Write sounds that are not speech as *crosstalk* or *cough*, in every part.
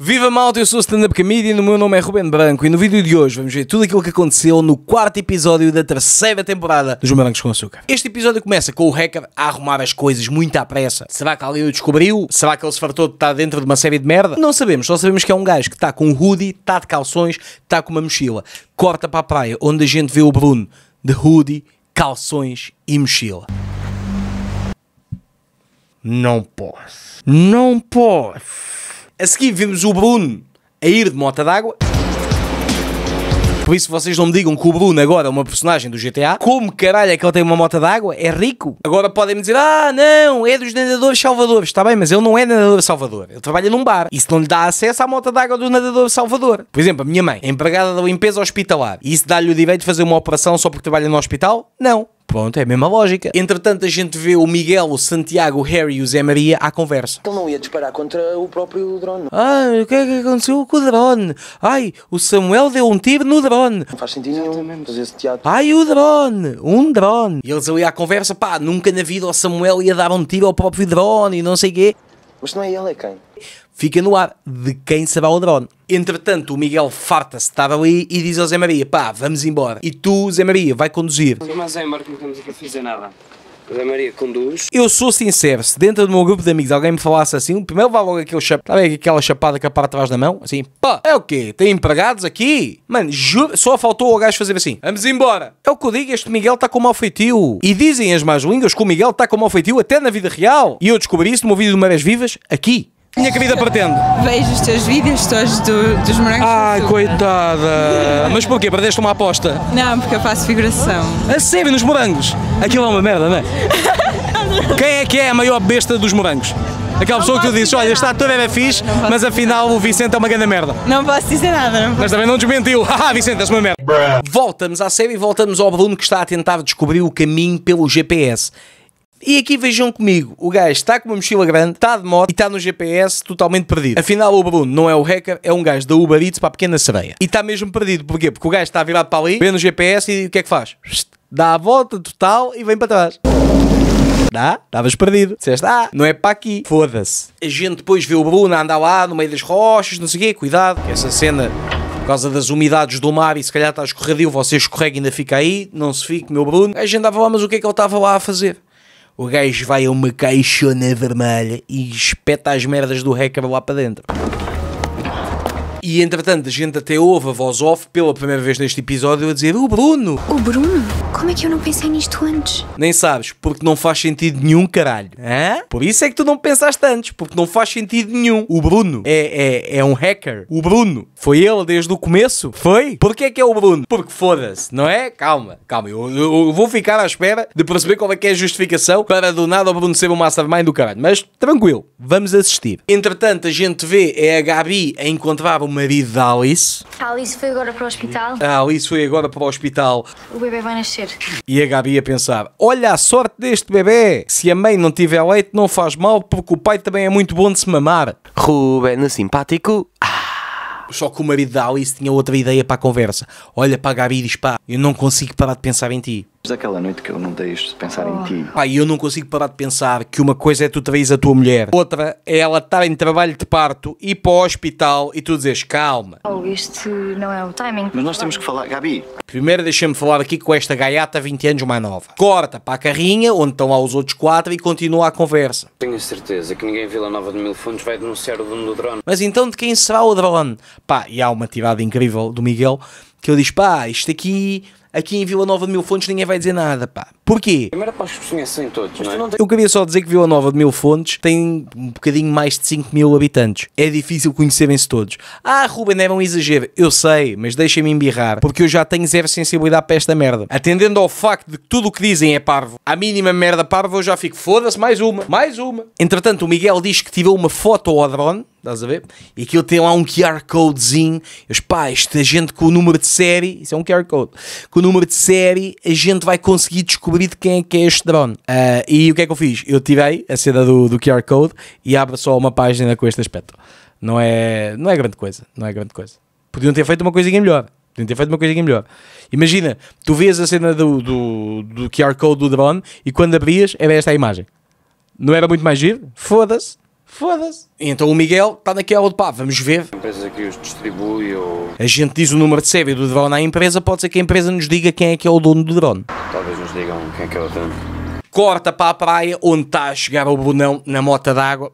Viva malta, eu sou o stand-up comedian, o meu nome é Ruben Branco e no vídeo de hoje vamos ver tudo aquilo que aconteceu no quarto episódio da terceira temporada dos Morangos com Açúcar. Este episódio começa com o hacker a arrumar as coisas muito à pressa. Será que alguém o descobriu? Será que ele se fartou de estar dentro de uma série de merda? Não sabemos, só sabemos que é um gajo que está com um hoodie, está de calções, está com uma mochila. Corta para a praia, onde a gente vê o Bruno de hoodie, calções e mochila. Não posso. Não posso. A seguir vimos o Bruno a ir de mota d'água. Por isso vocês não me digam que o Bruno agora é uma personagem do GTA. Como caralho é que ele tem uma mota d'água? É rico. Agora podem me dizer, ah não, é dos nadadores salvadores. Está bem, mas ele não é nadador salvador. Ele trabalha num bar. Isso não lhe dá acesso à mota d'água do nadador salvador. Por exemplo, a minha mãe, é empregada da limpeza hospitalar. Isso dá-lhe o direito de fazer uma operação só porque trabalha no hospital? Não. Pronto, é a mesma lógica. Entretanto, a gente vê o Miguel, o Santiago, o Harry e o Zé Maria à conversa. Ele não ia disparar contra o próprio drone. Ah, o que é que aconteceu com o drone? Ai, o Samuel deu um tiro no drone. Não faz sentido nenhum fazer esse teatro. Ai, o drone! Um drone! E eles ali à conversa, pá, nunca na vida o Samuel ia dar um tiro ao próprio drone e não sei quê. Mas não é ele, é quem? Fica no ar de quem será o drone. Entretanto, o Miguel farta-se de estar ali e diz ao Zé Maria: pá, vamos embora. E tu, Zé Maria, vai conduzir. Mas é, Marco, não estamos aqui a fazer nada. Zé Maria conduz. Eu sou sincero, se dentro do meu grupo de amigos alguém me falasse assim, o primeiro vai logo aquele chap... Sabe aquela chapada que a parte atrás da mão? Assim, pá, é o quê? Tem empregados aqui? Mano, juro, só faltou o gajo fazer assim, vamos embora. É o que eu digo, este Miguel está com mau feitio. E dizem as más línguas que o Miguel está com mau feitio até na vida real. E eu descobri isso no meu vídeo de Marés Vivas, aqui. Minha querida pretende. Vejo os teus vídeos todos do, dos morangos. Ai, coitada! *laughs* Mas porquê? Perdeste uma aposta? Não, porque eu faço figuração. A sério, nos morangos? Aquilo é uma merda, não é? Quem é que é a maior besta dos morangos? Aquela não pessoa que tu dizes, olha, está toda era é fixe, mas afinal o Vicente é uma grande merda. Não posso dizer nada, não posso. Mas também não desmentiu. Haha, *laughs* Vicente, és uma merda. Voltamos à série e voltamos ao Bruno que está a tentar descobrir o caminho pelo GPS. E aqui vejam comigo, o gajo está com uma mochila grande, está de moto e está no GPS totalmente perdido. Afinal, o Bruno não é o hacker, é um gajo da Uber Eats para a pequena sereia. E está mesmo perdido, porquê? Porque o gajo está virado para ali, vê no GPS e o que é que faz? Dá a volta total e vem para trás. Dá? Estavas perdido. Disseste, ah, não é para aqui. Foda-se. A gente depois vê o Bruno a andar lá no meio das rochas, não sei o quê, cuidado, que essa cena por causa das umidades do mar e se calhar está escorregadio, você escorrega e ainda fica aí, não se fique, meu Bruno. A gente andava lá, mas o que é que ele estava lá a fazer? o gajo vai a uma caixona vermelha e espeta as merdas do hacker lá para dentro. E entretanto, a gente até ouve a voz off pela primeira vez neste episódio a dizer: O Bruno! O Bruno? Como é que eu não pensei nisto antes? Nem sabes, porque não faz sentido nenhum, caralho. Hã? Por isso é que tu não pensaste antes, porque não faz sentido nenhum. O Bruno é, é, é um hacker. O Bruno foi ele desde o começo? Foi? Porquê é que é o Bruno? Porque foda-se, não é? Calma, calma. Eu, eu, eu, vou ficar à espera de perceber qual é que é a justificação para do nada o Bruno ser o mastermind do caralho. Mas tranquilo, vamos assistir. Entretanto, a gente vê é a Gabi a encontrar o marido da Alice. A Alice foi agora para o hospital. A Alice foi agora para o hospital. O bebê vai nascer fazer. E a Gabi a pensar: olha a sorte deste bebê! Se a mãe não tiver leite, não faz mal, porque o pai também é muito bom de se mamar. Ruben, simpático. Ah. Só que o marido da Alice tinha outra ideia para a conversa. Olha para a Gabi e diz: pá, eu não consigo parar de pensar em ti. Mas Aquela noite que eu não deixo de pensar oh. em ti. Pá, eu não consigo parar de pensar que uma coisa é tu traís a tua mulher, outra é ela estar em trabalho de parto, ir para o hospital e tu dizes calma. Oh, este não é o timing. Mas nós temos que falar, Gabi. Primeiro deixa-me falar aqui com esta gaiata 20 anos mais nova. Corta para a carrinha, onde estão lá os outros quatro, e continua a conversa. Tenho certeza que ninguém em Vila Nova de Mil Fundos vai denunciar o dono do drone. Mas então de quem será o drone? Pá, e há uma tirada incrível do Miguel que ele diz: pá, isto aqui aqui em Vila Nova de Mil Fontes ninguém vai dizer nada, pá. Porquê? Primeiro para os conhecem todos, não é? Eu queria só dizer que Vila Nova de Mil Fontes tem um bocadinho mais de 5 mil habitantes. É difícil conhecerem-se todos. Ah, Ruben, era é um exagero. Eu sei, mas deixem-me embirrar, porque eu já tenho zero sensibilidade para esta merda. Atendendo ao facto de que tudo o que dizem é parvo, a mínima merda parvo eu já fico, foda-se, mais uma, mais uma. Entretanto, o Miguel diz que tirou uma foto ao drone estás a ver? E que ele tem lá um QR Codezinho. Eu, pá, esta gente com o número de série, isso é um QR Code, com o número de série a gente vai conseguir descobrir de quem é que é este drone. Uh, e o que é que eu fiz? Eu tirei a seda do, do QR Code e abro só uma página com este aspecto. Não é, não é grande coisa, não é grande coisa. Podiam ter feito uma coisinha melhor. Podiam ter feito uma coisinha melhor. Imagina, tu vês a cena do, do, do QR Code do drone e quando abrias era esta a imagem. Não era muito mais giro? Foda-se. Foda-se. Então o Miguel está naquela de pá, vamos ver. A empresa que os distribui ou... A gente diz o número de série do drone à empresa, pode ser que a empresa nos diga quem é que é o dono do drone. Talvez nos digam quem é que é o dono. Corta para a praia, onde está a chegar o Brunão na mota d'água.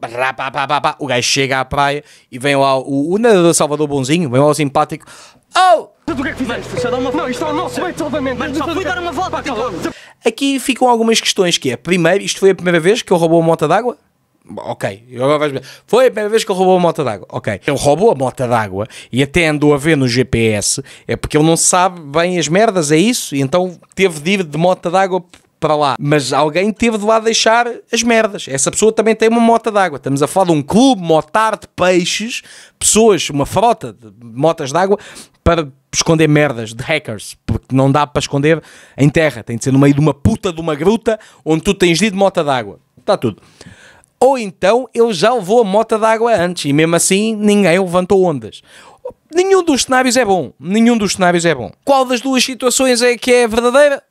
O gajo chega à praia e vem lá o, o nadador Salvador Bonzinho, vem lá o simpático. Oh! Tu que é que fizeste? Isso uma Não, isto é o nosso bem salvamento. Mas só fui dar uma volta. Tipo, aqui ficam algumas questões que é, primeiro, isto foi a primeira vez que eu roubou a mota d'água? Ok, agora vais ver. Foi a primeira vez que ele roubou a moto d'água. Ok, ele roubou a moto d'água e até andou a ver no GPS. É porque ele não sabe bem as merdas, é isso? E então teve de ir de moto d'água para lá. Mas alguém teve de lá deixar as merdas. Essa pessoa também tem uma moto d'água. Estamos a falar de um clube motar de peixes, pessoas, uma frota de motas d'água para esconder merdas de hackers, porque não dá para esconder em terra. Tem de ser no meio de uma puta de uma gruta onde tu tens de ir de moto d'água. Está tudo. Ou então ele já levou a mota d'água antes e mesmo assim ninguém levantou ondas. Nenhum dos cenários é bom. Nenhum dos cenários é bom. Qual das duas situações é que é verdadeira?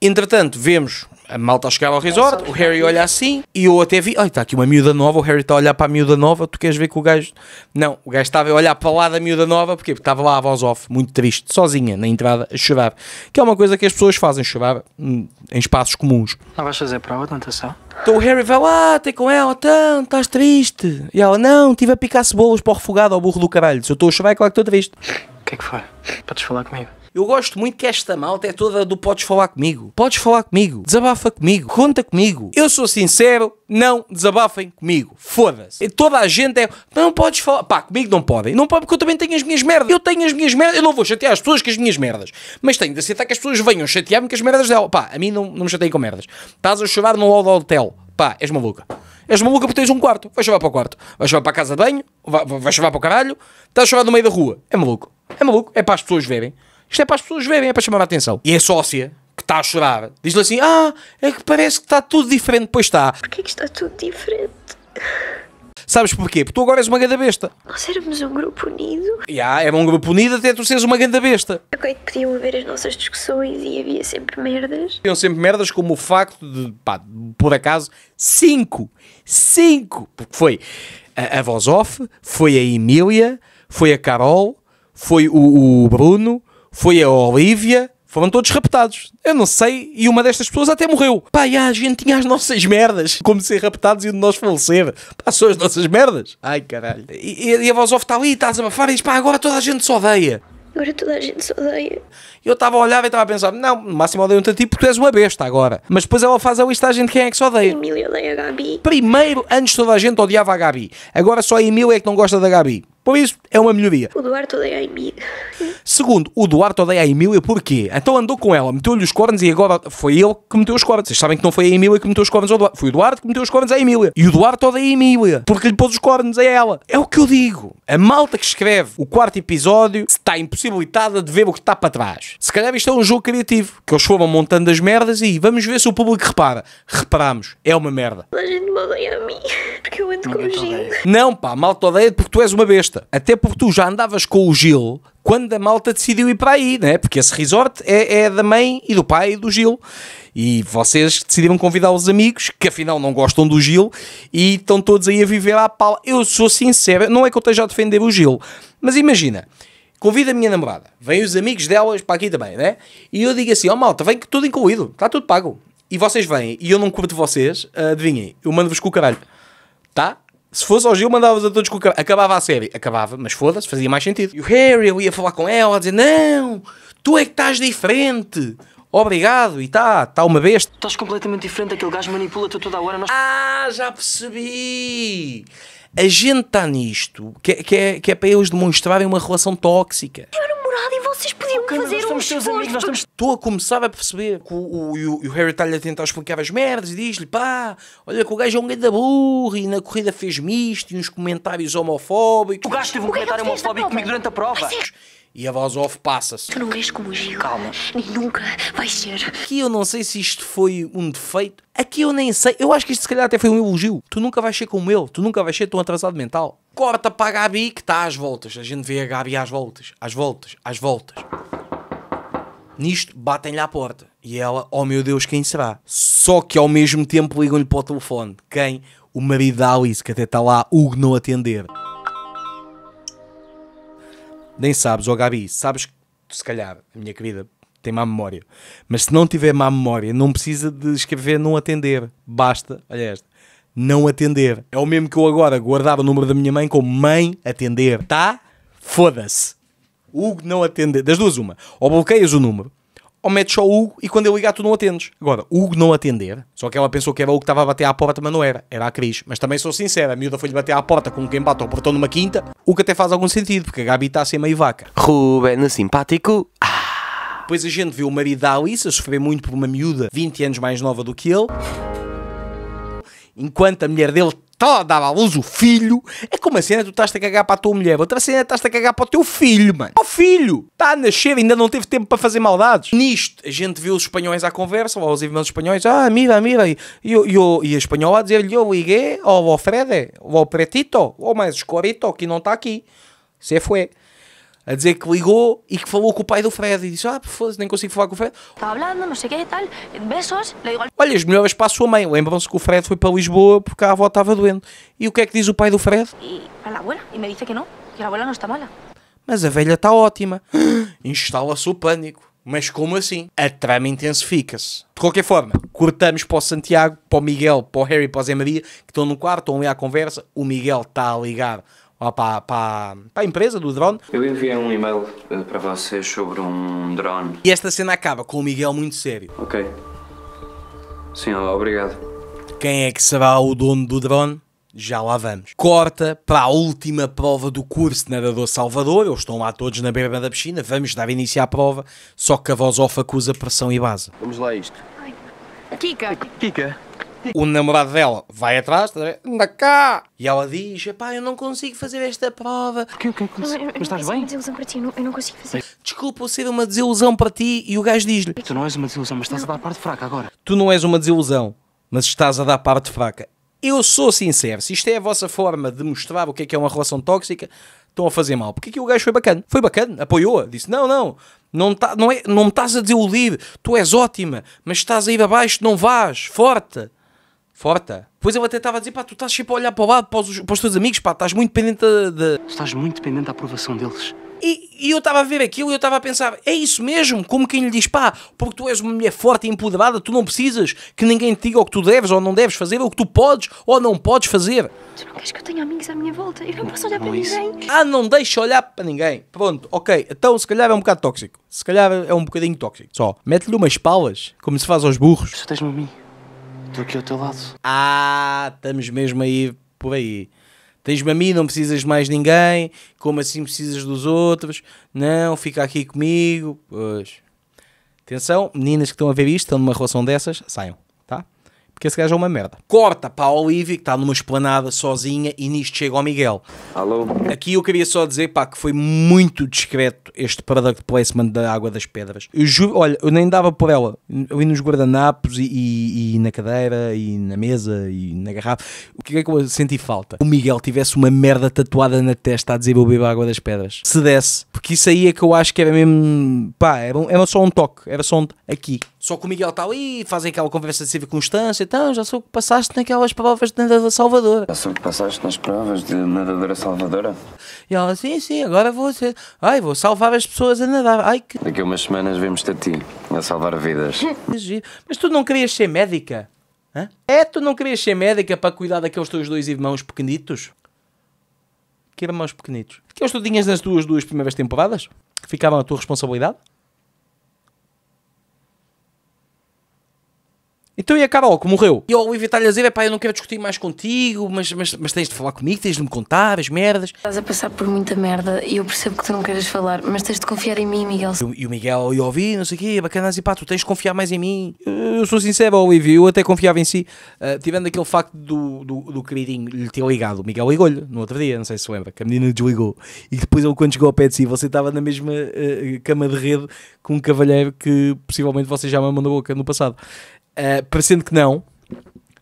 Entretanto, vemos a malta chegava ao resort, o Harry olha assim, e eu até vi, Olha, está aqui uma miúda nova, o Harry está a olhar para a miúda nova, tu queres ver que o gajo... Não, o gajo estava a olhar para lá da miúda nova, porque estava lá a voz off, muito triste, sozinha, na entrada, a chorar. Que é uma coisa que as pessoas fazem, chorar hum, em espaços comuns. Não ah, vais fazer prova de natação? Então o Harry vai lá, tem com ela, então, estás triste? E ela, não, estive a picar cebolas para o refogado ao burro do caralho, se eu estou a chorar é claro que estou triste. O que é que foi? Podes falar comigo? Eu gosto muito que esta malta é toda do podes falar comigo. Podes falar comigo. Desabafa comigo. Conta comigo. Eu sou sincero, não desabafem comigo. Foda-se. Toda a gente é. Não podes falar. Pá, comigo não podem. Não podem porque eu também tenho as minhas merdas. Eu tenho as minhas merdas. Eu não vou chatear as pessoas com as minhas merdas. Mas tenho de aceitar que as pessoas venham chatear-me com as merdas dela. Pá, a mim não, não me chateiem com merdas. Estás a chorar no hall do hotel. Pá, és maluca. És maluca porque tens um quarto. vai chorar para o quarto. vai chorar para a casa de banho. vai chorar para o caralho. Estás a chorar no meio da rua. É maluco. É maluco. É para as pessoas verem. Isto é para as pessoas verem, é para chamar a atenção. E a sócia, que está a chorar, diz-lhe assim: Ah, é que parece que está tudo diferente, pois está. Porquê que está tudo diferente? Sabes porquê? Porque tu agora és uma grande besta. Nós éramos um grupo unido. Já, yeah, era é um grupo unido até tu seres uma grande besta. que podiam ver as nossas discussões e havia sempre merdas. Haviam sempre merdas como o facto de, pá, por acaso, cinco. Cinco. Porque foi a, a voz off, foi a Emília, foi a Carol, foi o, o Bruno, foi a Olivia, foram todos raptados. Eu não sei, e uma destas pessoas até morreu. Pá, e a gente tinha as nossas merdas. Como ser raptados e um de nós falecer. Pá, são as nossas merdas. Ai, caralho. E, e a voz off está ali, está a desabafar e diz, pá, agora toda a gente se odeia. Agora toda a gente se odeia. Eu estava a olhar e estava a pensar, não, no máximo odeio um a tipo, porque tu és uma besta agora. Mas depois ela faz a listagem de quem é que se odeia. Emília odeia a Gabi. Primeiro, antes toda a gente odiava a Gabi. Agora só a Emília é que não gosta da Gabi. Por isso, é uma melhoria. O Duarte odeia a Emília. Segundo, o Duarte odeia a Emília porquê? Então andou com ela, meteu-lhe os cornos e agora foi ele que meteu os cornos. Vocês sabem que não foi a Emília que meteu os cornos ao Duarte. Foi o Duarte que meteu os cornos à Emília. E o Duarte odeia a Emília porque lhe pôs os cornos a ela. É o que eu digo. A malta que escreve o quarto episódio está impossibilitada de ver o que está para trás. Se calhar isto é um jogo criativo, que eles foram montando as merdas e vamos ver se o público repara. Reparamos, é uma merda. A gente me odeia a mim porque eu ando com o Não, pá, malta odeia porque tu és uma besta. Até porque tu já andavas com o Gil quando a malta decidiu ir para aí, né? Porque esse resort é, é da mãe e do pai e do Gil. E vocês decidiram convidar os amigos, que afinal não gostam do Gil, e estão todos aí a viver à pala. Eu sou sincero, não é que eu esteja a defender o Gil, mas imagina. Convido a minha namorada, vêm os amigos delas para aqui também, né? E eu digo assim: ó oh, malta, vem tudo incluído, está tudo pago. E vocês vêm e eu não curto vocês, adivinhem, eu mando-vos com o caralho, tá? Se fosse ao Gil, mandava-os a todos com o caralho. Acabava a série. Acabava, mas foda-se, fazia mais sentido. E o Harry eu ia falar com ela, a dizer: Não, tu é que estás diferente. Obrigado, e tá, tá uma besta. Estás completamente diferente, aquele gajo manipula-te toda a hora. Nós... Ah, já percebi! A gente está nisto, que, é, que, é, que é para eles demonstrarem uma relação tóxica. Eu namorado e vocês os nós estamos. Estou a começar a perceber que o, o, o Harry está-lhe a tentar explicar as merdas e diz-lhe: pá, olha que o gajo é um grande burro e na corrida fez misto e uns comentários homofóbicos. O gajo teve um é comentário homofóbico comigo durante a prova. E a voz off passa-se. Tu não és como o Gil. Calma. nunca vai ser. Aqui eu não sei se isto foi um defeito. Aqui eu nem sei. Eu acho que isto se calhar até foi um elogio. Tu nunca vais ser como ele. Tu nunca vais ser tão atrasado mental. Corta para a Gabi que está às voltas. A gente vê a Gabi às voltas. Às voltas. Às voltas. Nisto, batem-lhe à porta. E ela, oh meu Deus, quem será? Só que ao mesmo tempo ligam-lhe para o telefone. Quem? O marido da Alice, que até está lá, Hugo não atender. Nem sabes, ó oh Gabi, sabes que, se calhar, a minha querida, tem má memória. Mas se não tiver má memória, não precisa de escrever não atender. Basta, olha esta, não atender. É o mesmo que eu agora guardar o número da minha mãe como mãe atender. Tá? Foda-se. Hugo não atender. Das duas, uma. Ou bloqueias o número, ou metes só o Hugo e quando ele ligar tu não atendes. Agora, Hugo não atender, só que ela pensou que era o Hugo que estava a bater à porta, mas não era, era a Cris. Mas também sou sincera, a miúda foi-lhe bater à porta com quem bate ao portão numa quinta, o que até faz algum sentido, porque a Gabi está a ser meio vaca. Ruben, simpático. Depois ah. a gente viu o marido da Alice a sofrer muito por uma miúda 20 anos mais nova do que ele, enquanto a mulher dele tal, dava à luz o filho. É como a cena tu estás a cagar para a tua mulher, outra cena estás a cagar para o teu filho, mano. O filho está a nascer, ainda não teve tempo para fazer maldades. Nisto, a gente viu os espanhóis à conversa, ou os irmãos espanhóis, ah, mira, mira, e, eu, eu, e a espanhola a dizer-lhe, eu liguei ao Fred, ao Pretito, ou mais escorito, que não está aqui. Você é, foi a dizer que ligou e que falou com o pai do Fred e disse: Ah, foda-se, nem consigo falar com o Fred. Estava tá falando, não sei o que e tal, besos. Olha, as melhores para a sua mãe. Lembram-se que o Fred foi para Lisboa porque a avó estava doente. E o que é que diz o pai do Fred? E a abuela, e me diz que não, que a abuela não está mala. Mas a velha está ótima. *gasps* Instala-se o pânico. Mas como assim? A trama intensifica-se. De qualquer forma, cortamos para o Santiago, para o Miguel, para o Harry, para o Zé Maria, que estão no quarto, estão ali à conversa. O Miguel está a ligar para, para, para a empresa do drone. Eu enviei um e-mail eh, para vocês sobre um drone. E esta cena acaba com o Miguel muito sério. Ok. Sim, obrigado. Quem é que será o dono do drone? já lá vamos. Corta para a última prova do curso de nadador Salvador, eles estão lá todos na beira da piscina, vamos dar início à prova, só que a voz off acusa pressão e base. Vamos lá a isto. Kika. Kika. O namorado dela vai atrás, tá anda cá! E ela diz: pá, eu não consigo fazer esta prova. Porquê? O que é que é Mas estás bem? uma desilusão para ti, eu não, eu não consigo fazer. Desculpa ser uma desilusão para ti. E o gajo diz-lhe: Tu não és uma desilusão, mas estás não. a dar parte fraca agora. Tu não és uma desilusão, mas estás a dar parte fraca. Eu sou sincero, se isto é a vossa forma de mostrar o que é que é uma relação tóxica, estão a fazer mal. Porque aqui o gajo foi bacana. Foi bacana, apoiou-a. Disse: Não, não, não, tá, não, é, não me estás a desiludir. Tu és ótima, mas estás a ir abaixo, não vás, forte. Forta. Pois eu até estava a dizer, pá, tu estás sempre a olhar para o lado, para os, para os teus amigos, pá, estás muito dependente da... Estás muito dependente da aprovação deles. E, e, eu estava a ver aquilo e eu estava a pensar, é isso mesmo? Como quem lhe diz, pá, porque tu és uma mulher forte e empoderada, tu não precisas que ninguém te diga o que tu deves ou não deves fazer, ou o que tu podes ou não podes fazer. Tu não queres que eu tenha amigos à minha volta? Eu não, não posso olhar não para é ninguém. Ah, não deixa olhar para ninguém. Pronto, ok, então se calhar é um bocado tóxico. Se calhar é um bocadinho tóxico. Só, mete-lhe umas palas, como se faz aos burros. Só tens-me a mim. Estou aqui ao é teu lado. Ah, estamos mesmo aí por aí. Tens-me a mim, não precisas mais ninguém. Como assim precisas dos outros? Não, fica aqui comigo. Pois. Atenção, meninas que estão a ver isto, estão numa relação dessas, saiam porque esse gajo é uma merda. Corta para a Olivia, que está numa esplanada sozinha, e nisto chega ao Miguel. Alô? Aqui eu queria só dizer, pá, que foi muito discreto este product placement da Água das Pedras. Eu juro, olha, eu nem dava por ela. Ali nos guardanapos e, e, e, na cadeira, e na mesa, e na garrafa. O que é que eu senti falta? O Miguel tivesse uma merda tatuada na testa a dizer eu a Água das Pedras. Se desse. Porque isso aí é que eu acho que era mesmo, pá, era, era só um toque. Era só um... Aqui. Só que o Miguel está ali, fazem aquela conversa de circunstância, então já sou que passaste naquelas provas de nadadora salvadora Já sou que passaste nas provas de nadadora Salvadora? E ela, sim, sim, agora vou ser. Ai, vou salvar as pessoas a nadar. Ai, que... Daqui a umas semanas vemos-te a ti, a salvar vidas. *laughs* Mas tu não querias ser médica? Hã? É, tu não querias ser médica para cuidar daqueles teus dois irmãos pequenitos? Que irmãos pequenitos? Aqueles tu tinhas nas tuas duas primeiras temporadas? Que ficavam à tua responsabilidade? Então e a Carol que morreu? E o Olivia dizer, é pá, eu não quero discutir mais contigo, mas, mas, mas tens de falar comigo, tens de me contar as merdas. Estás a passar por muita merda e eu percebo que tu não queres falar, mas tens de confiar em mim, Miguel. E, e o Miguel, eu ouvi, não sei o quê, bacana e pá, tu tens de confiar mais em mim. Eu, eu sou sincero, Olivia, eu até confiava em si, uh, ah, tivendo aquele facto do, do, do queridinho lhe ter ligado. O Miguel ligou-lhe no outro dia, não sei se se lembra, que a menina desligou. E depois ele, quando chegou ao pé de si, você estava na mesma uh, cama de rede com um cavalheiro que possivelmente você já mamou na boca no passado. Uh, parecendo que não,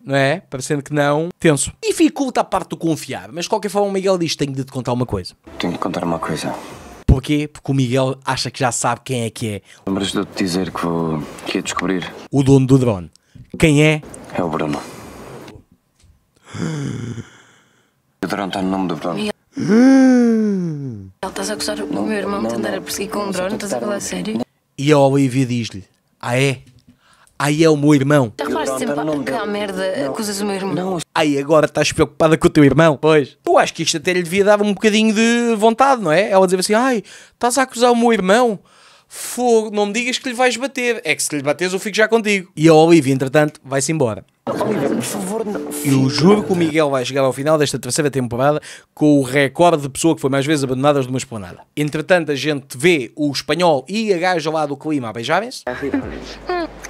não é? Parecendo que não, tenso. Dificulta a parte do confiar, mas de qualquer forma o Miguel diz: Tenho de te contar uma coisa. Tenho de contar uma coisa. Porquê? Porque o Miguel acha que já sabe quem é que é. Lembras de eu te dizer que, vou, que ia descobrir? O dono do drone. Quem é? É o Bruno. *gasps* o drone está no nome do Bruno. Miguel, estás a acusar o meu irmão de andar a perseguir com um drone? Estás a falar sério? E a Olivia diz-lhe: Ah, é? Aí é o meu irmão. Tá então faz sempre aquela merda, acusas o meu irmão. Não. Aí agora estás preocupada com o teu irmão? Pois. Eu acho que isto até lhe devia dar um bocadinho de vontade, não é? Ela dizia assim: ai, estás a acusar o meu irmão? Fogo, não me digas que lhe vais bater. É que se lhe bates? eu fico já contigo. E a Olivia, entretanto, vai-se embora. Olivia, por favor, não. Eu juro que o Miguel vai chegar ao final desta terceira temporada com o recorde de pessoa que foi mais vezes abandonada de uma esplanada. Entretanto, a gente vê o espanhol e a gaja lá do clima a beijarem-se. É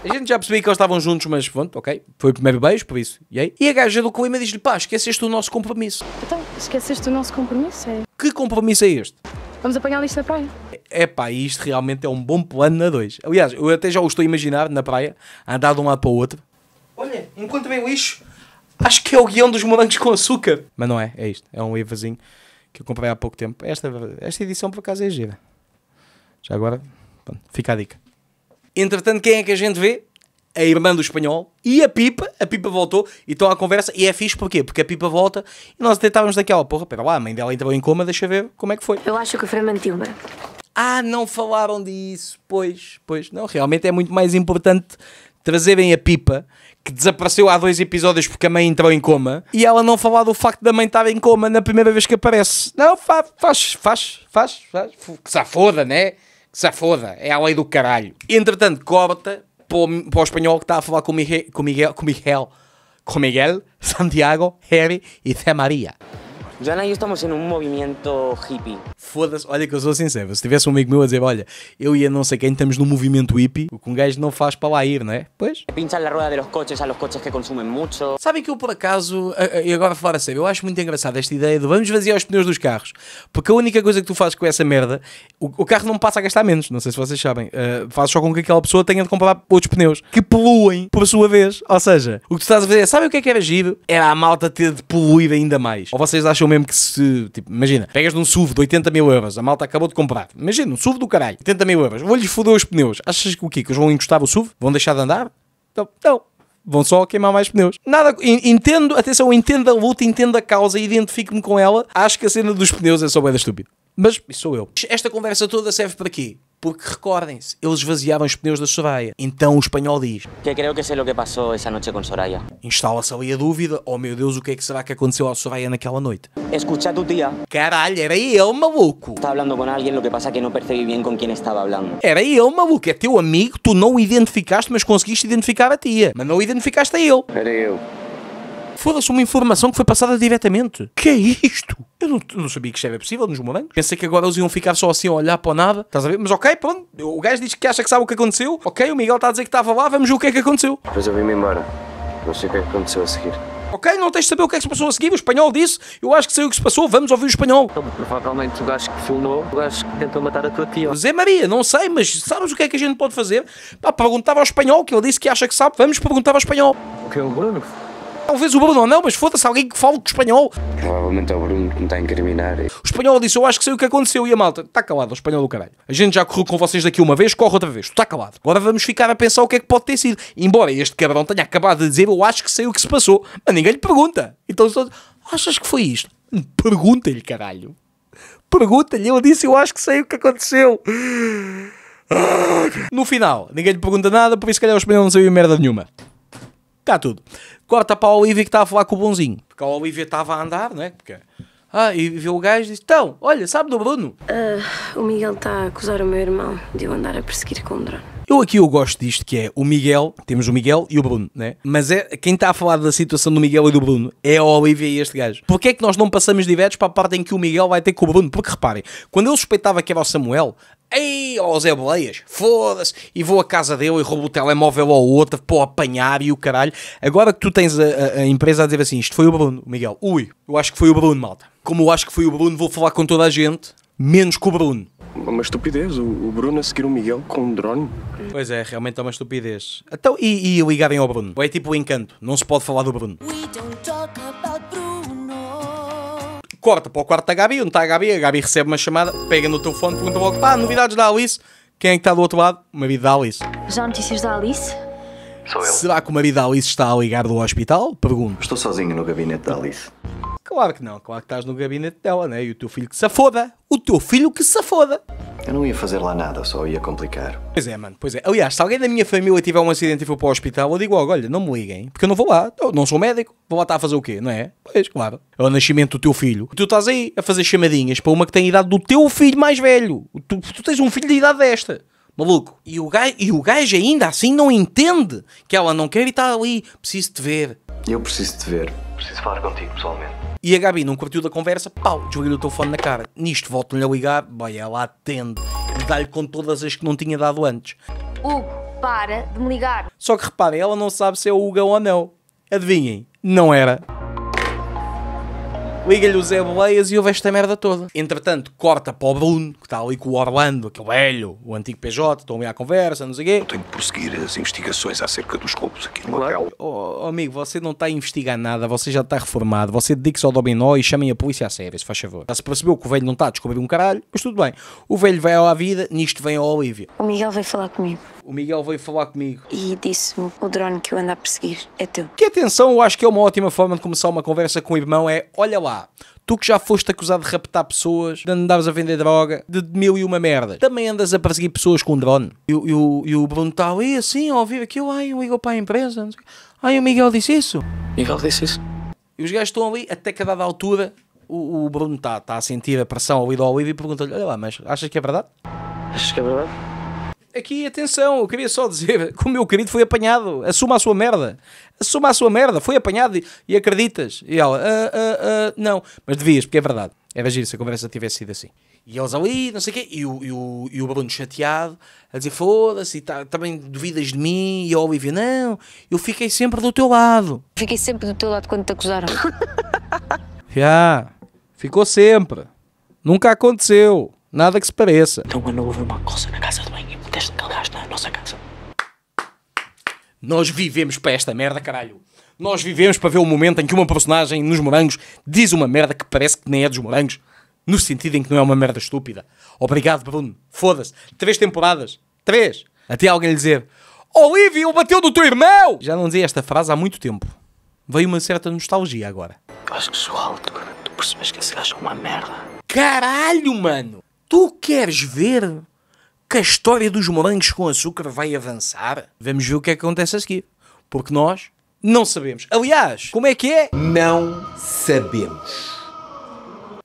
a gente já percebia que eles estavam juntos, mas pronto, ok. Foi o primeiro beijo, por isso. E aí? E a gaja do clima diz-lhe: pá, esqueceste o nosso compromisso. Então, esqueceste o nosso compromisso? É? Que compromisso é este? Vamos apanhar isto na praia. É pá, isto realmente é um bom plano na 2. Aliás, eu até já o estou a imaginar na praia, a andar de um lado para o outro. Olha, enquanto bem lixo, acho que é o guião dos morangos com açúcar. Mas não é, é isto. É um livrozinho que eu comprei há pouco tempo. Esta, esta edição, por acaso, é gira. Já agora, pronto, fica a dica. Entretanto, quem é que a gente vê? a irmã do espanhol e a Pipa, a Pipa voltou e estão à conversa e é fixe porquê? Porque a Pipa volta e nós tentávamos daquela, porra, pera lá, a mãe dela entrou em coma, deixa ver como é que foi. Eu acho que foi mentiu-me. Ah, não falaram disso, pois, pois, não, realmente é muito mais importante trazerem a Pipa, que desapareceu há dois episódios porque a mãe entrou em coma, e ela não falar do facto da mãe estar em coma na primeira vez que aparece. Não, faz, faz, faz, faz, faz, que se foda, né? Se foda, é a lei do caralho. Entretanto, corta para o, para o espanhol que está a falar com, Miguel, com Miguel, com Miguel, com Miguel Santiago, Harry e Zé Maria. Joana e eu estamos em um movimento hippie. Foda-se, olha que eu sou sincero, se tivesse um amigo meu a dizer, olha, eu e a não sei quem estamos num movimento hippie, o que um gajo não faz para lá ir, não é? Pois. Pinchan a roda dos coches a los coches que consumem muito. Sabem que eu por acaso, e agora fora sério, eu acho muito engraçado esta ideia de vamos vaziar os pneus dos carros, porque a única coisa que tu fazes com essa merda, o, o carro não passa a gastar menos, não sei se vocês sabem, uh, eh, faz só com que aquela pessoa tenha de comprar outros pneus, que poluem por sua vez, ou seja, o que tu estás a fazer, é, sabem o que é que era giro? Era a malta ter de poluir ainda mais, ou vocês acham acham mesmo que se. Tipo, imagina, pegas num SUV de 80 mil euros, a malta acabou de comprar. Imagina, um SUV do caralho, 80 mil euros, vou lhe foder os pneus. Achas que o quê? Que eles vão encostar o SUV? Vão deixar de andar? então não vão só queimar mais pneus. Nada, entendo, atenção, entendo a luta, entendo a causa, identifico-me com ela. Acho que a cena dos pneus é só bem estúpida. Mas isso sou eu. Esta conversa toda serve para quê? Porque recordem-se, eles esvaziavam os pneus da Soraya. Então o espanhol diz: Que creio que sei o que passou essa noite com Soraya. Instala-se ali a dúvida: Oh meu Deus, o que é que será que aconteceu à Soraya naquela noite? escuta tu tia. Caralho, era eu, maluco. Está falando com alguém, o que passa é que não percebi bem com quem estava falando. Era eu, maluco. É teu amigo, tu não o identificaste, mas conseguiste identificar a tia. Mas não o identificaste a ele. Era eu. Foda-se uma informação que foi passada diretamente. Que é isto? Eu não, não sabia que isto era possível nos morangos. Pensei que agora eles iam ficar só assim a olhar para nada. Estás a ver? Mas ok, pronto. O gajo diz que acha que sabe o que aconteceu. Ok, o Miguel está a dizer que estava lá. Vamos ver o que é que aconteceu. Depois eu vim-me embora. Não sei o que é que aconteceu a seguir. Ok, não tens de saber o que é que se passou a seguir. O espanhol disse, eu acho que sei o que se passou, vamos ouvir o espanhol. Então, provavelmente o gajo que filmou, o gajo que tentou matar a tua tia. Zé Maria, não sei, mas sabes o que é que a gente pode fazer? Pá, perguntava ao espanhol, que ele disse que acha que sabe, vamos perguntar ao espanhol. O que é o Bruno? Talvez o Bruno não, mas foda-se, alguém que fale com o espanhol. Provavelmente é o Bruno que me está a incriminar. O espanhol disse, eu acho que sei o que aconteceu. E a malta, está calado, o espanhol do caralho. A gente já correu com vocês daqui uma vez, corre outra vez. está calado. Agora vamos ficar a pensar o que é que pode ter sido. Embora este cabrão tenha acabado de dizer, eu acho que sei o que se passou. Mas ninguém lhe pergunta. Então, achas que foi isto? Pergunta-lhe, caralho. Pergunta-lhe, eu disse, eu acho que sei o que aconteceu. No final, ninguém lhe pergunta nada, por isso, se calhar, o espanhol não sabia merda nenhuma. Está tudo corta para o Olivia que está a falar com o bonzinho. Porque a Olivia estava a andar, não é? Porque... Ah, e viu o gajo e disse: Então, olha, sabe do Bruno? Uh, o Miguel está a acusar o meu irmão de eu andar a perseguir com um drone. Eu aqui eu gosto disto que é o Miguel, temos o Miguel e o Bruno, né? Mas é quem está a falar da situação do Miguel e do Bruno é a Olivia e este gajo. Porquê é que nós não passamos diretos para a parte em que o Miguel vai ter com o Bruno? Porque reparem, quando ele suspeitava que era o Samuel, Ei, ó Zé Boleias, foda-se! E vou à casa dele e roubo o telemóvel ao outro para o apanhar e o caralho. Agora que tu tens a, a, a, empresa a dizer assim, isto foi o Bruno, Miguel. Ui, eu acho que foi o Bruno, malta. Como eu acho que foi o Bruno, vou falar com toda a gente, menos com o Bruno. Uma estupidez, o, Bruno a seguir o Miguel com um drone. Pois é, realmente é uma estupidez. Então, e, e ligarem ao Bruno? é tipo o encanto, não se pode falar do Bruno. We don't talk about Bruno corta para o quarto da Gabi, onde está a Gabi, a Gabi recebe uma chamada, pega no teu fone, pergunta logo, pá, novidades da Alice, quem é que está do outro lado? Uma vida da Alice. Já notícias da Alice? Sou eu. Será que o marido da Alice está a ligar do hospital? Pergunto. Estou sozinho no gabinete da Alice. Claro que não, claro que estás no gabinete dela, né? E o teu filho que se foda. O teu filho que se foda. Eu não ia fazer lá nada, só ia complicar. Pois é, mano, pois é. Aliás, se alguém da minha família tiver um acidente e for para o hospital, eu digo logo, olha, não me liguem, porque eu não vou lá, eu não sou médico, vou lá estar a fazer o quê, não é? Pois, claro. É o nascimento do teu filho. Tu estás aí a fazer chamadinhas para uma que tem a idade do teu filho mais velho. Tu, tu tens um filho de idade desta maluco. E o, gajo, e o gajo ainda assim não entende que ela não quer e está ali, preciso te ver. Eu preciso te ver. Preciso falar contigo pessoalmente. E a Gabi não curtiu da conversa, pau, deu-lhe o telefone na cara. Nisto, volto-lhe a ligar, boy, ela atende. dá-lhe com todas as que não tinha dado antes. Hugo, para de me ligar. Só que repare ela não sabe se é o Hugo ou não. Adivinhem, não era liga-lhe o Zé Boleias e ouve esta merda toda. Entretanto, corta para o Bruno, que está ali com o Orlando, aquele velho, o antigo PJ, estão ali à conversa, não sei o quê. Eu tenho que prosseguir as investigações acerca dos roubos aqui no claro. hotel. Oh, oh amigo, você não está a investigar nada, você já está reformado, você dedica se ao dominó e chamem a polícia a sério, se faz favor. Já se percebeu que o velho não está a descobrir um caralho, mas tudo bem. O velho vai à vida, nisto vem a Olivia. O Miguel vai falar comigo o Miguel veio falar comigo. E disse-me: o drone que eu ando a perseguir é teu. Que atenção, eu acho que é uma ótima forma de começar uma conversa com o irmão: é olha lá, Tu que já foste acusado de raptar pessoas, de andares a vender droga, de mil e uma merda. Também andas a perseguir pessoas com um drone. E, e, e o Bruno tal, e assim, ao vivo, aquilo, ai, ligou para a empresa. Ai, o Miguel disse isso. Miguel disse isso. E os gajos estão ali, até que a dada altura, o, o Bruno está tá a sentir a pressão ali ao Olive e pergunta-lhe, olha lá, mas achas que é verdade? Achas que é verdade? aqui, é atenção, eu queria só dizer que *laughs* o meu querido foi apanhado. Assuma a sua merda. Assuma a sua merda. Foi apanhado e, e acreditas. E ela, ah, ah, ah, não. Mas devias, porque é verdade. Era giro se a conversa tivesse sido assim. E eles ali, não sei o quê, e o, e o, e o Bruno chateado, a dizer foda-se, tá, também duvidas de mim, e a Olivia, não, eu fiquei sempre do teu lado. Fiquei sempre do teu lado quando te acusaram. *laughs* Já, ficou sempre. Nunca aconteceu, nada que se pareça. Então quando houve uma coisa na casa de banho, Nós vivemos para esta merda, caralho. Nós vivemos para ver o momento em que uma personagem nos morangos diz uma merda que parece que nem é dos morangos. No sentido em que não é uma merda estúpida. Obrigado, Bruno. Foda-se. Três temporadas. Três. Até alguém lhe dizer: Olívio bateu do teu irmão! Já não dizia esta frase há muito tempo. Veio uma certa nostalgia agora. Acho que sou alto. Tu percebes que esse gajo é uma merda. Caralho, mano! Tu queres ver que a história dos morangos com açúcar vai avançar? Vamos ver o que é que acontece a seguir. Porque nós não sabemos. Aliás, como é que é? Não sabemos.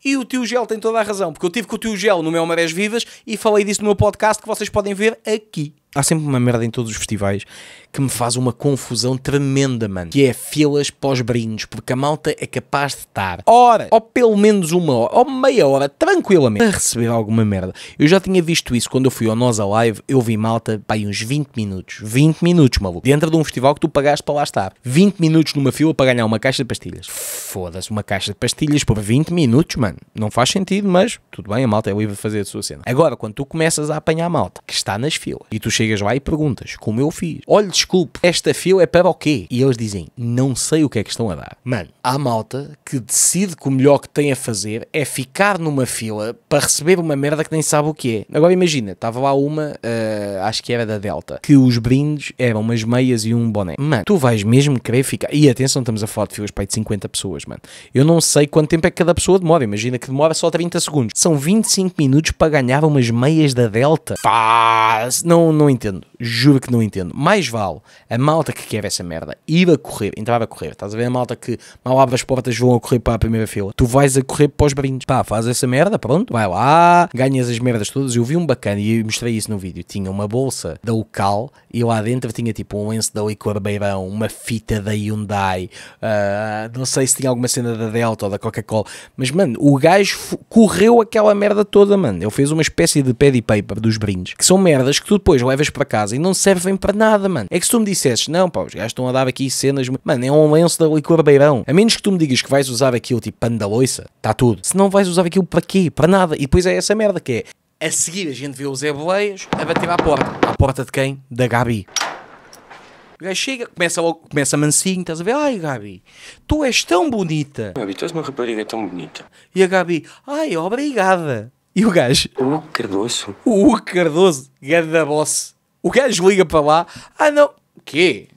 E o tio Gel tem toda a razão, porque eu tive com o tio Gel no meu Marés Vivas e falei disso no meu podcast que vocês podem ver aqui há sempre uma merda em todos os festivais que me faz uma confusão tremenda, mano. Que é filas pós-brindes, porque a malta é capaz de estar hora, ou pelo menos uma hora, ou meia hora, tranquilamente, a receber alguma merda. Eu já tinha visto isso quando eu fui ao Nós Live. eu vi malta, pai uns 20 minutos. 20 minutos, maluco. Dentro de um festival que tu pagaste para lá estar. 20 minutos numa fila para ganhar uma caixa de pastilhas. Foda-se, uma caixa de pastilhas por 20 minutos, mano. Não faz sentido, mas tudo bem, a malta é livre de fazer a sua cena. Agora, quando tu começas a apanhar a malta que está nas filas e tu chegas lá e perguntas, como eu fiz. Olha, desculpe, esta fila é para o quê? E eles dizem, não sei o que é que estão a dar. Mano, há malta que decide que o melhor que tem a fazer é ficar numa fila para receber uma merda que nem sabe o que é. Agora imagina, estava lá uma, uh, acho que era da Delta, que os brindes eram umas meias e um boné. Mano, tu vais mesmo querer ficar. E atenção, estamos a falar de filas para aí de 50 pessoas, mano. Eu não sei quanto tempo é que cada pessoa demora. Imagina que demora só 30 segundos. São 25 minutos para ganhar umas meias da Delta. Faz! Não, não entendo juro que não entendo. Mais vale a malta que quer essa merda ir a correr, entrar a correr. Estás a ver a malta que mal abre as portas vão a correr para a primeira fila. Tu vais a correr para os brindes. Pá, faz essa merda, pronto, vai lá, ganhas as merdas todas. Eu vi um bacana e mostrei isso no vídeo. Tinha uma bolsa da local e lá dentro tinha tipo um lenço da Licor Beirão, uma fita da Hyundai, uh, não sei se tinha alguma cena da Delta ou da Coca-Cola. Mas mano, o gajo correu aquela merda toda, mano. Ele fez uma espécie de paddy paper dos brindes, que são merdas que tu depois levas para casa e não servem para nada, mano. É que se tu me dissesses, não, pá, os gajos estão a dar aqui cenas, mano, é um lenço da licor beirão. A menos que tu me digas que vais usar aquilo tipo pano da loiça, está tudo. Se não vais usar aquilo para quê? Para nada. E depois é essa merda que é. A seguir a gente vê os Zé Boleias a bater à porta. À porta de quem? Da Gabi. O gajo chega, começa, logo, começa mansinho, estás a ver? Ai, Gabi, tu és tão bonita. Gabi, tu és uma rapariga tão bonita. E a Gabi, ai, obrigada. E o gajo? O Cardoso. O Cardoso, Cardoso, ganda boss. O gajo liga para lá. Ah, não. O quê?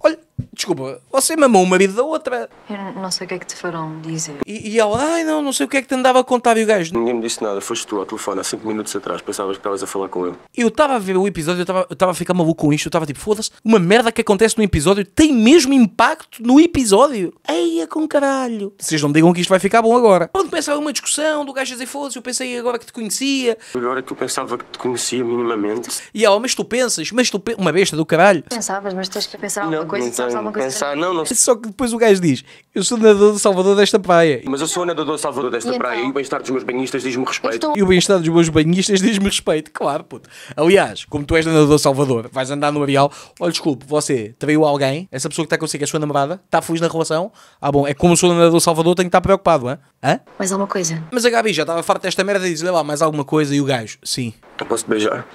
Olha, Desculpa, você mamou o marido da outra. Eu não sei o que é que te farão dizer. E, e ela, ai não, não sei o que é que te andava a contar e o gajo. Ninguém me disse nada, foste tu ao telefone há 5 minutos atrás, pensavas que estavas a falar com ele. Eu estava a ver o episódio, eu estava a ficar maluco com isto, eu estava tipo, foda-se, uma merda que acontece no episódio tem mesmo impacto no episódio. Eia com caralho. Vocês não me digam que isto vai ficar bom agora. quando pensava uma discussão do gajo a dizer foda-se, eu pensei agora que te conhecia. Agora que eu pensava que te conhecia minimamente. E ela, mas tu pensas, mas tu uma besta do caralho. Pensavas, mas tens que pensar alguma coisa. Não pensar, não, não. Só que depois o gajo diz: Eu sou nadador do Salvador desta praia. Mas eu sou nadador do Salvador desta e então? praia então? e o bem-estar dos meus banhistas diz-me respeito. Estou... E o bem-estar dos meus banhistas diz-me respeito, claro, puto. Aliás, como tu és nadador do Salvador, vais andar no areal. Olha, desculpe, você traiu alguém, essa pessoa que está consigo é a sua namorada, está feliz na relação. Ah, bom, é como sou nadador do Salvador, tenho que estar preocupado, hã? hã? Mais alguma coisa? Mas a Gabi já estava farta desta merda e diz: lá, mais alguma coisa? E o gajo: Sim. Eu posso beijar?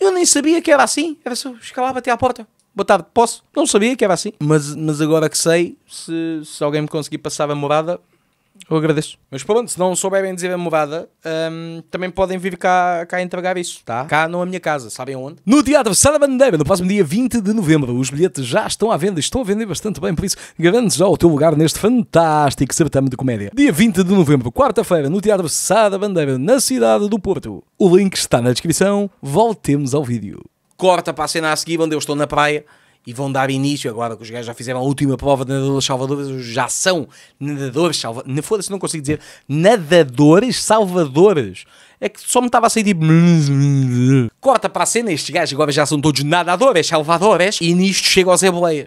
Eu nem sabia que era assim. Era só escalava bater à porta. Boa posso? Não sabia que era assim. Mas, mas agora que sei, se, se alguém me conseguir passar a morada, eu agradeço. Mas pronto, se não souberem dizer a morada, um, também podem vir cá, cá entregar isso, tá? Cá não a minha casa, sabem onde? No Teatro Sada Bandeira, no próximo dia 20 de novembro. Os bilhetes já estão à venda e estão a vender bastante bem, por isso garante já o teu lugar neste fantástico certame de comédia. Dia 20 de novembro, quarta-feira, no Teatro Sada Bandeira, na cidade do Porto. O link está na descrição. Voltemos ao vídeo corta para a cena a seguir, onde eu estou na praia, e vão dar início agora que os gajos já fizeram a última prova de nadadores salvadores, já são nadadores salvadores, foda-se, não consigo dizer nadadores salvadores. É que só me estava a sair De... Tipo, corta para a cena, estes gajos agora já são todos nadadores, salvadores, e nisto chega aos Eboleias.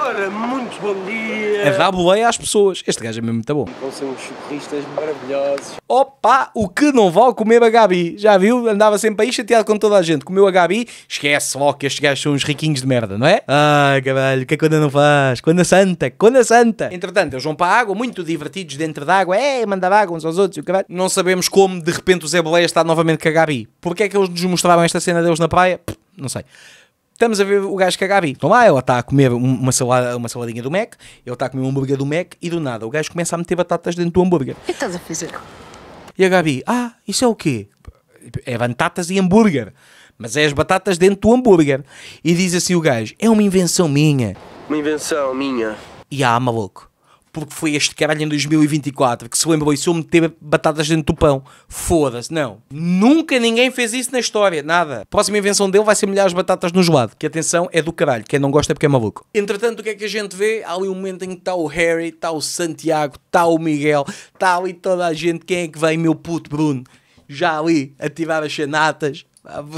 Ora, amigos, bom dia. É dar boleia às pessoas. Este gajo é mesmo muito bom. Vão ser uns socorristas maravilhosos. Opa, o que não vale comer a Gabi. Já viu? Andava sempre aí chateado com toda a gente. Comeu a Gabi, esquece logo que estes gajos são uns riquinhos de merda, não é? Ai, caralho, o que é quando não faz? Quando a santa, quando a santa. Entretanto, eles vão para a água, muito divertidos dentro da água. É, mandava água uns aos outros e o caralho. Não sabemos como, de repente, o Zé Boleia está novamente com a Gabi. Porquê é que eles nos mostraram esta cena deles na praia? Pff, não sei estamos a ver o gajo a Gabi. Estão lá, ah, ela está a comer uma, salada, uma saladinha do Mac, ele está a comer um hambúrguer do Mac e do nada o gajo começa a meter batatas dentro do hambúrguer. O que estás a fazer? E a Gabi, ah, isso é o quê? É batatas e hambúrguer. Mas é as batatas dentro do hambúrguer. E diz assim o gajo, é uma invenção minha. Uma invenção minha. E ah, maluco, porque foi este caralho em 2024 que se lembrou e se eu meter batatas dentro do pão, foda-se, não. Nunca ninguém fez isso na história, nada. A próxima invenção dele vai ser molhar as batatas no gelado, que atenção, é do caralho, quem não gosta é porque é maluco. Entretanto, o que é que a gente vê? Há ali um momento em que está o Harry, está o Santiago, está o Miguel, está ali toda a gente, quem é que vem? Meu puto Bruno, já ali a tirar as chanatas,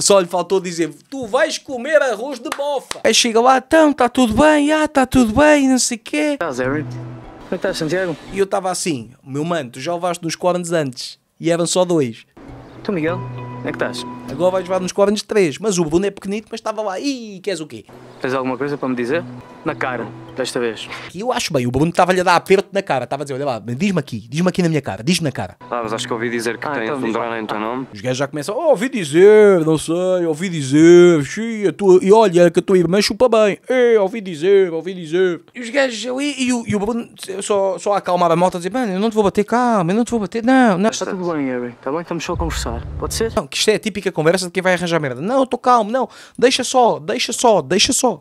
só lhe faltou dizer: Tu vais comer arroz de bofa. Aí chega lá, então, está tudo bem, ah, está tudo bem, não sei o quê. How's everything? Como é que estás, Santiago? E eu estava assim, meu mano, tu já levaste nos cornos antes e eram só dois. Tu, então, Miguel, como é que estás? Agora vais levar nos três Mas o Bruno é pequenito, mas estava lá. Ih, queres o quê? Tens alguma coisa para me dizer? Na cara, desta vez. E eu acho bem, o Bruno estava-lhe a dar aperto na cara. Estava a dizer, olha lá, diz-me aqui, diz-me aqui na minha cara, diz-me na cara. Ah, mas acho que ouvi dizer que ah, tem então, fundrar em teu nome. Os gajos já começam, oh, ouvi dizer, não sei, ouvi dizer, xia, tua, e olha que a tua irmã chupa bem. Ei, é, ouvi dizer, ouvi dizer. E os gajos ali, e, e, e o Bruno só, só a acalmar a moto a dizer, mano, eu não te vou bater, calma, eu não te vou bater, não, não. Está tudo bem, Harry, está bem, estamos só a conversar, pode ser? Não, que isto é a típica conversa de quem vai arranjar merda. Não, eu tô calmo, não. Deixa só, deixa só, deixa só.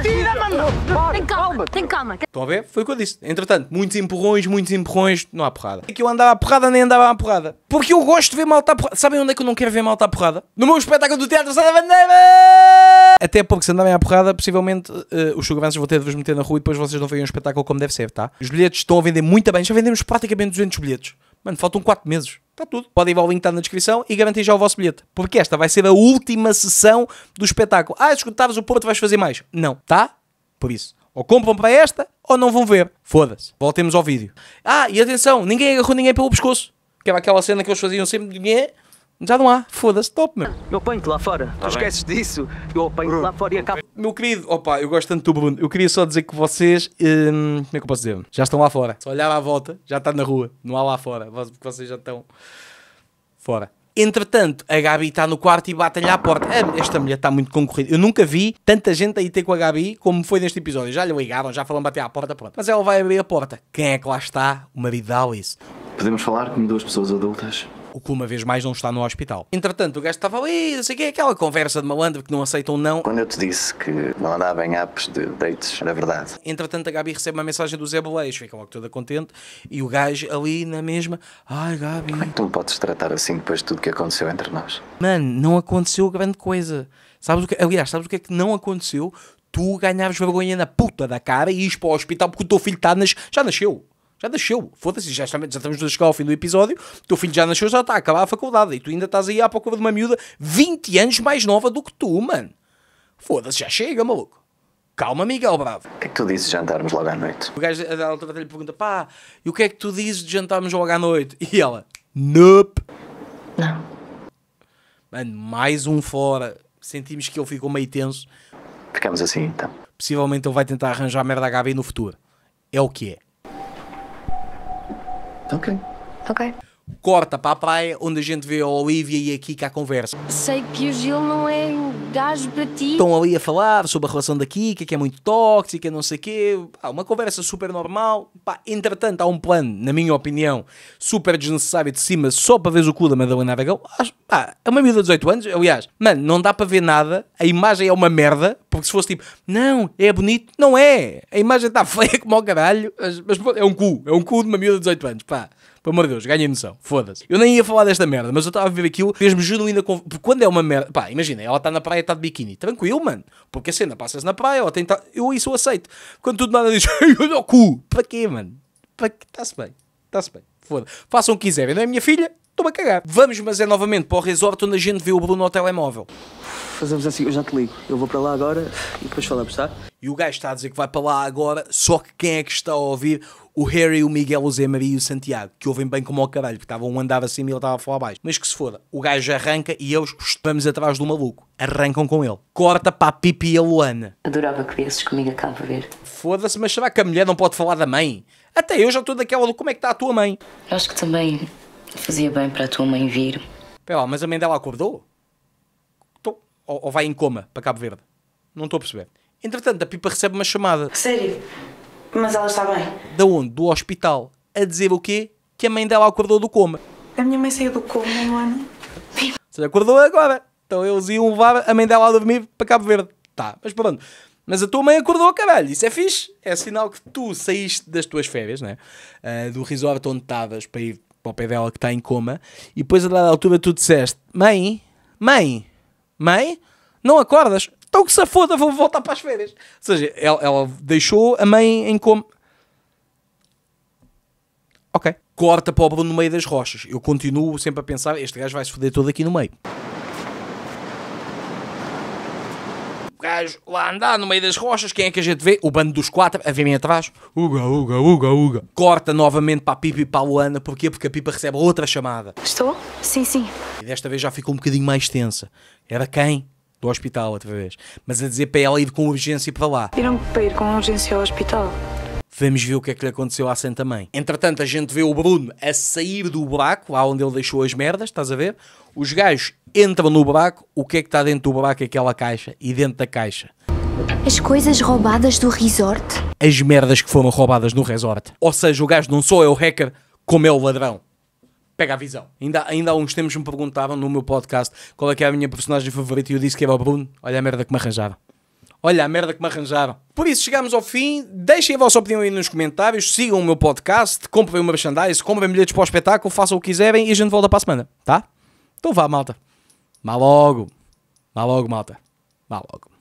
tira, mano. Tem calma, tem calma. Estão a ver? Foi o que eu disse. Entretanto, muitos empurrões, muitos empurrões, não há porrada. É que eu andava a porrada, nem andava a porrada. Porque eu gosto de ver malta porrada. Sabem onde é que eu não quero ver malta a porrada? No meu espetáculo do Teatro Santa Bandeira! Até porque se andarem à porrada, possivelmente uh, os seguranças vão ter de vos meter na rua e depois vocês não veem um espetáculo como deve ser, tá? Os bilhetes estão a vender muito bem. Já vendemos praticamente 200 bilhetes. Mano, faltam 4 meses. Está tudo. Podem ir ao link que está na descrição e garantir já o vosso bilhete. Porque esta vai ser a última sessão do espetáculo. Ah, escutavas o Porto, vais fazer mais. Não, tá? Por isso. Ou compram para esta ou não vão ver. Foda-se. Voltemos ao vídeo. Ah, e atenção, ninguém agarrou ninguém pelo pescoço. Que era aquela cena que eles faziam sempre. Já não há, foda-se, top, meu. Eu apanho-te lá fora, tá tu bem. esqueces disso? Eu apanho-te lá fora e acabo. Meu querido, opa, eu gosto tanto do Bruno. Eu queria só dizer que vocês, hum, como é que eu posso dizer? Já estão lá fora. Se olhar à volta, já está na rua. Não há lá fora, porque vocês já estão fora. Entretanto, a Gabi está no quarto e bate lhe à porta. Hum, esta mulher está muito concorrida. Eu nunca vi tanta gente aí ter com a Gabi como foi neste episódio. Já lhe ligaram, já falaram bater à porta, pronto. Mas ela vai abrir a porta. Quem é que lá está? O marido da Alice. Podemos falar como duas pessoas adultas? o que uma vez mais não está no hospital. Entretanto, o gajo estava ali, não sei o quê, aquela conversa de malandro que não aceitam não. Quando eu te disse que não andava em apps de dates, era verdade. Entretanto, a Gabi recebe uma mensagem do Zé Boleiros, fica logo toda contente, e o gajo ali na mesma, ai Gabi... Como é que tu me podes tratar assim depois de tudo que aconteceu entre nós? Mano, não aconteceu grande coisa. Sabes o que, aliás, sabes o que é que não aconteceu? Tu ganhavas vergonha na puta da cara e ires para o hospital porque o teu filho tá nas, já nasceu. Já nasceu. Foda-se, já, estamos, já estamos a chegar ao fim do episódio. teu filho já nasceu, já está a acabar a faculdade. E tu ainda estás aí à procura de uma miúda 20 anos mais nova do que tu, mano. Foda-se, já chega, maluco. Calma, Miguel Bravo. O que é que tu dizes de jantarmos logo à noite? O gajo da altura lhe pergunta: pá, e o que é que tu dizes de jantarmos logo à noite? E ela: nope. Não. Mano, mais um fora. Sentimos que ele ficou meio tenso. Ficamos assim então. Possivelmente ele vai tentar arranjar merda da Gabi no futuro. É o que é. Okay. Okay. corta para a praia, onde a gente vê a Olivia e a Kika à conversa. Sei que o Gil não é um gajo para ti. Estão ali a falar sobre a relação da Kika, que é muito tóxica, não sei o quê. uma conversa super normal. Pá, entretanto, há um plano, na minha opinião, super desnecessário de cima, só para ver o cu da Madalena Aragão. Acho, pá, é uma miúda de 18 anos, aliás. Mano, não dá para ver nada, a imagem é uma merda, porque se fosse tipo, não, é bonito, não é. A imagem está *laughs* feia como ao caralho, mas, mas é um cu, é um cu de uma miúda de 18 anos, pá. Pelo amor de Deus, ganhei noção. Foda-se. Eu nem ia falar desta merda, mas eu estava a ver aquilo, mesmo juro genuína. com. Porque quando é uma merda. Pá, imagina, ela está na praia e está de biquíni. Tranquilo, mano. Porque a cena passa-se na praia, ela tem. Eu isso eu aceito. Quando tudo nada diz. *laughs* Olha o cu! Para quê, mano? Para Está-se bem. Está-se bem. Foda-se. Façam o que quiserem, não é minha filha? estou-me a cagar. Vamos, mas é novamente para o resort onde a gente vê o Bruno ao telemóvel. Fazemos assim, eu já te ligo, eu vou para lá agora e depois falamos, tá? E o gajo está a dizer que vai para lá agora, só que quem é que está a ouvir? O Harry, o Miguel, o Zé Maria e o Santiago, que ouvem bem como ao caralho, porque estava um andava acima e ele estava a falar baixo. Mas que se foda, o gajo arranca e eles vamos atrás do maluco. Arrancam com ele. Corta para a Pipi e a Luana. Adorava que viesses comigo a Cabo ver Foda-se, mas será que a mulher não pode falar da mãe? Até eu já estou daquela do como é que está a tua mãe? Eu acho que também Fazia bem para a tua mãe vir. Pera lá, mas a mãe dela acordou? Então, ou, ou vai em coma para Cabo Verde? Não estou a perceber. Entretanto, a Pipa recebe uma chamada. Sério? Mas ela está bem? Da onde? Do hospital. A dizer o quê? Que a mãe dela acordou do coma. A minha mãe saiu do coma, mano. Se acordou agora. Então eles iam levar a mãe dela a dormir para Cabo Verde. Tá, mas pronto. Mas a tua mãe acordou, caralho. Isso é fixe. É sinal que tu saíste das tuas férias, né? Uh, do resort onde estavas para ir para o pé dela que está em coma, e depois a dada altura tu disseste: Mãe, mãe, mãe, não acordas? Então que se foda, vou voltar para as férias. Ou seja, ela, ela deixou a mãe em coma. Ok. Corta para o Bruno no meio das rochas. Eu continuo sempre a pensar: este gajo vai se foder todo aqui no meio. gajo lá a andar no meio das rochas, quem é que a gente vê? O bando dos quatro a virem atrás, uga, uga, uga, uga. Corta novamente para a Pipa e para a Luana, porquê? Porque a Pipa recebe outra chamada. Estou? Sim, sim. E desta vez já ficou um bocadinho mais tensa. Era quem? Do hospital, outra vez. Mas a dizer para ela ir com urgência para lá. Viram para ir com urgência ao hospital? Vamos ver o que é que lhe aconteceu à Santa Mãe. Entretanto, a gente vê o Bruno a sair do buraco, lá onde ele deixou as merdas, estás a ver? Os gajos entram no buraco, o que é que está dentro do buraco? Aquela caixa. E dentro da caixa. As coisas roubadas do resort? As merdas que foram roubadas no resort. Ou seja, o gajo não só é o hacker, como é o ladrão pega a visão. Ainda, ainda há uns tempos me perguntavam no meu podcast qual é que é a minha personagem favorita e eu disse que era o Bruno. Olha a merda que me arranjava. Olha a merda que me arranjaram. Por isso, chegamos ao fim. Deixem a vossa opinião aí nos comentários. Sigam o meu podcast. Comprem o merchandise. Comprem bilhetes para o espetáculo. Façam o que quiserem. E a gente volta para a semana. Tá? Então vá, malta. Má logo. Má logo, malta. Má logo.